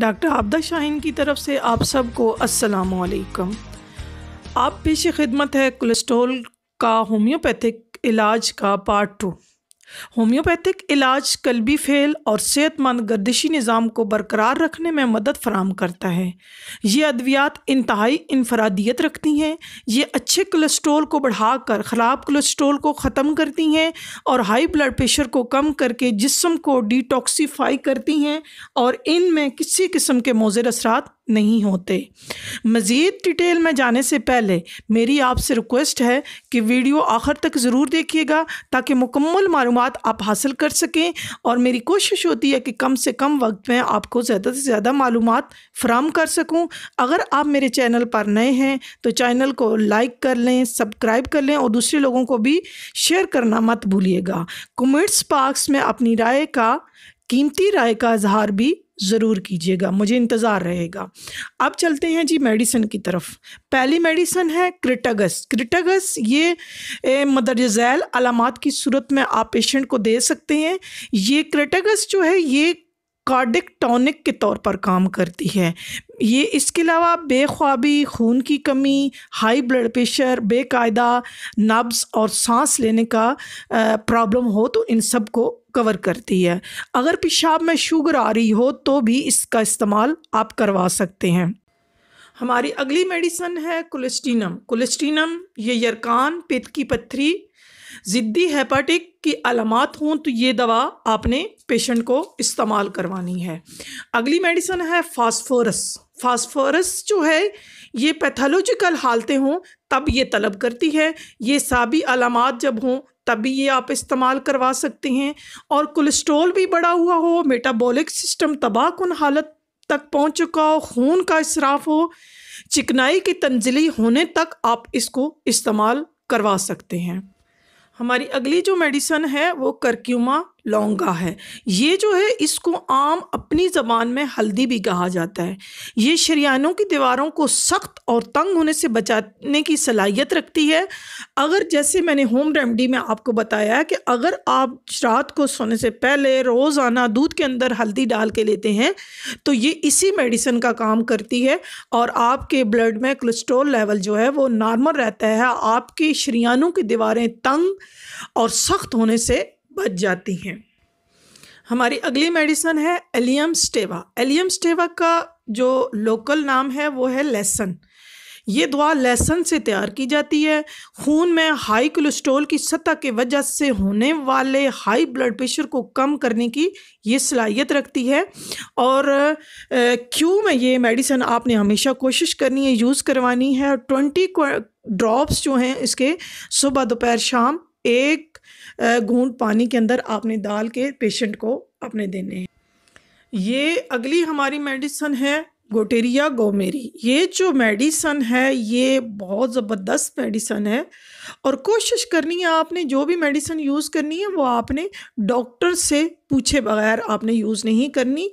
doctor आबदा Shahn की तरफ से आप सबको असलकम आप पेश खिदमत है कोलेस्ट्रोल का होम्योपैथिक इलाज का पार्ट टू होम्योपैथिक इलाज भी फेल और सेहतमंद गर्दिशी निज़ाम को बरकरार रखने में मदद फराम करता है ये अद्वियात इंतहाई इनफरादियत रखती हैं ये अच्छे कोलेस्ट्रोल को बढ़ाकर ख़राब कोलेस्ट्रोल को ख़त्म करती हैं और हाई ब्लड प्रेशर को कम करके जिसम को डिटॉक्सीफाई करती हैं और इन में किसी किस्म के मोज़र असरात नहीं होते मज़ीद डिटेल में जाने से पहले मेरी आपसे रिक्वेस्ट है कि वीडियो आखिर तक ज़रूर देखिएगा ताकि मुकम्मल मालूम आप हासिल कर सकें और मेरी कोशिश होती है कि कम से कम वक्त में आपको ज़्यादा से ज़्यादा मालूम फ्राहम कर सकूँ अगर आप मेरे चैनल पर नए हैं तो चैनल को लाइक कर लें सब्सक्राइब कर लें और दूसरे लोगों को भी शेयर करना मत भूलिएगा कमेंट्स पार्कस में अपनी राय का कीमती राय का इजहार भी ज़रूर कीजिएगा मुझे इंतज़ार रहेगा अब चलते हैं जी मेडिसन की तरफ पहली मेडिसन है क्रिटगस क्रिटगस ये मदरजैल अलामत की सूरत में आप पेशेंट को दे सकते हैं ये क्रिटगस जो है ये कार्डिक टॉनिक के तौर पर काम करती है ये इसके अलावा बेख्वाबी खून की कमी हाई ब्लड प्रेशर बेकायदा नब्स और सांस लेने का प्रॉब्लम हो तो इन सब को कवर करती है अगर पेशाब में शुगर आ रही हो तो भी इसका इस्तेमाल आप करवा सकते हैं हमारी अगली मेडिसन है कोलेस्टिनम कोलेस्टिनम ये यरकान पेट की पत्थरी ज़िद्दी हेपाटिक की अलामत हों तो ये दवा आपने पेशेंट को इस्तेमाल करवानी है अगली मेडिसन है फास्फोरस फास्फोरस जो है ये पैथोलॉजिकल हालतें हों तब ये तलब करती है ये साबी अलामत जब हों तभी ये आप इस्तेमाल करवा सकते हैं और कोलेस्ट्रोल भी बढ़ा हुआ हो मेटाबॉलिक सिस्टम तबाह हालत तक पहुंच चुका हो खून का इसराफ हो चिकनाई की तंजली होने तक आप इसको इस्तेमाल करवा सकते हैं हमारी अगली जो मेडिसन है वो करक्यूमा लौंगा है ये जो है इसको आम अपनी ज़बान में हल्दी भी कहा जाता है ये शरियानों की दीवारों को सख्त और तंग होने से बचाने की सलाहियत रखती है अगर जैसे मैंने होम रेमडी में आपको बताया कि अगर आप रात को सोने से पहले रोज़ाना दूध के अंदर हल्दी डाल के लेते हैं तो ये इसी मेडिसिन का काम करती है और आपके ब्लड में कोलेस्ट्रोल लेवल जो है वो नॉर्मल रहता है आपकी शरियानों की दीवारें तंग और सख्त होने से बच जाती हैं हमारी अगली मेडिसन है एलियम स्टेवा एलियम स्टेवा का जो लोकल नाम है वो है लहसन ये दवा लहसन से तैयार की जाती है खून में हाई कोलेस्ट्रोल की सतह के वजह से होने वाले हाई ब्लड प्रेशर को कम करने की ये सलाहियत रखती है और क्यों में ये मेडिसन आपने हमेशा कोशिश करनी है यूज़ करवानी है और ट्वेंटी ड्रॉप्स जो हैं इसके सुबह दोपहर शाम एक घूंट पानी के अंदर आपने डाल के पेशेंट को अपने देने हैं ये अगली हमारी मेडिसन है गोटेरिया गोमेरी ये जो मेडिसन है ये बहुत ज़बरदस्त मेडिसन है और कोशिश करनी है आपने जो भी मेडिसन यूज़ करनी है वो आपने डॉक्टर से पूछे बगैर आपने यूज़ नहीं करनी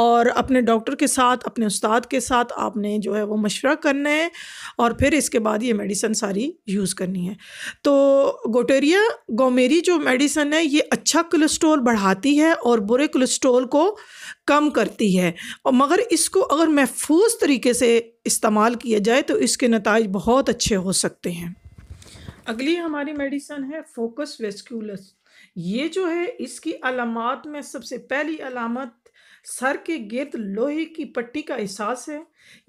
और अपने डॉक्टर के साथ अपने उस्ताद के साथ आपने जो है वो मशवरा करना है और फिर इसके बाद ये मेडिसन सारी यूज़ करनी है तो गोटेरिया गोमेरी जो मेडिसन है ये अच्छा कोलेस्ट्रोल बढ़ाती है और बुरे कोलेस्ट्रोल को कम करती है और मगर इसको अगर महफूज तरीके से इस्तेमाल किया जाए तो इसके नतज बहुत अच्छे हो सकते हैं अगली हमारी मेडिसन है फोकस वेस्क्यूलस ये जो है इसकी अलामत में सबसे पहली अलामत सर के गिर्द लोहे की पट्टी का एहसास है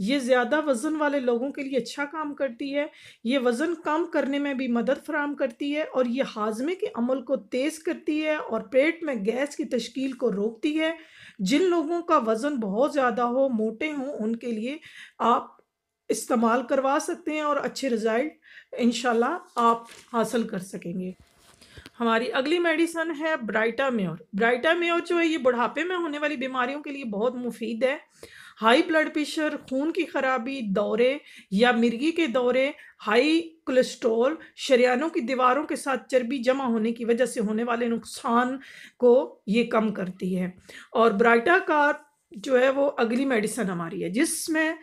ये ज़्यादा वज़न वाले लोगों के लिए अच्छा काम करती है ये वज़न कम करने में भी मदद फराम करती है और ये हाजमे के अमल को तेज़ करती है और पेट में गैस की तश्कील को रोकती है जिन लोगों का वज़न बहुत ज़्यादा हो मोटे हों उनके लिए आप इस्तेमाल करवा सकते हैं और अच्छे रिज़ल्ट इन आप हासिल कर सकेंगे हमारी अगली मेडिसन है ब्राइटा मेयर ब्राइटा मेयर जो है ये बुढ़ापे में होने वाली बीमारियों के लिए बहुत मुफीद है हाई ब्लड प्रेशर खून की खराबी दौरे या मिर्गी के दौरे हाई कोलेस्ट्रोल शरियानों की दीवारों के साथ चर्बी जमा होने की वजह से होने वाले नुकसान को ये कम करती है और ब्राइटा का जो है वो अगली मेडिसन हमारी है जिसमें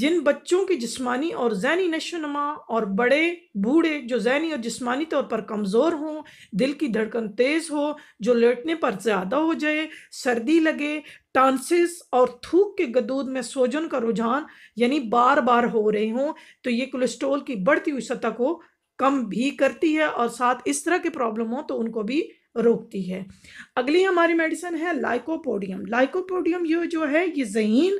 जिन बच्चों की जिस्मानी और जहनी नशोनमा और बड़े बूढ़े जो जहनी और जिस्मानी तौर पर कमज़ोर हों दिल की धड़कन तेज़ हो जो लेटने पर ज़्यादा हो जाए सर्दी लगे टांसिस और थूक के गदूद में सोजन का रुझान यानी बार बार हो रहे हों तो ये कोलेस्ट्रोल की बढ़ती हुई सतह को कम भी करती है और साथ इस तरह के प्रॉब्लम हों तो उनको भी रोकती है अगली हमारी मेडिसिन है लाइकोपोडियम लाइकोपोडियम ये जो है ये जहीन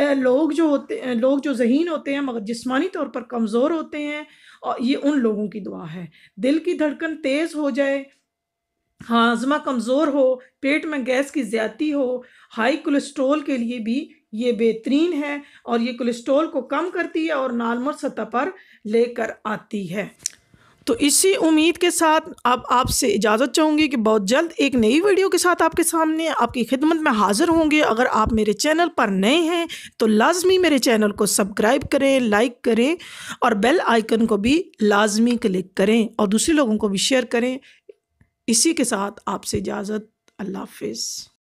लोग जो होते हैं लोग जो जहीन होते हैं मगर जिस्मानी तौर पर कमज़ोर होते हैं और ये उन लोगों की दुआ है दिल की धड़कन तेज़ हो जाए हाजमा कमज़ोर हो पेट में गैस की ज़्यादती हो हाई कोलेस्ट्रोल के लिए भी ये बेहतरीन है और ये कोलेस्ट्रोल को कम करती है और नॉर्मल सतह पर लेकर आती है तो इसी उम्मीद के साथ अब आपसे इजाज़त चाहूँगी कि बहुत जल्द एक नई वीडियो के साथ आपके सामने आपकी खिदमत में हाज़िर होंगे अगर आप मेरे चैनल पर नए हैं तो लाजमी मेरे चैनल को सब्सक्राइब करें लाइक करें और बेल आइकन को भी लाजमी क्लिक करें और दूसरे लोगों को भी शेयर करें इसी के साथ आपसे इजाज़त अल्लाह हाफिज़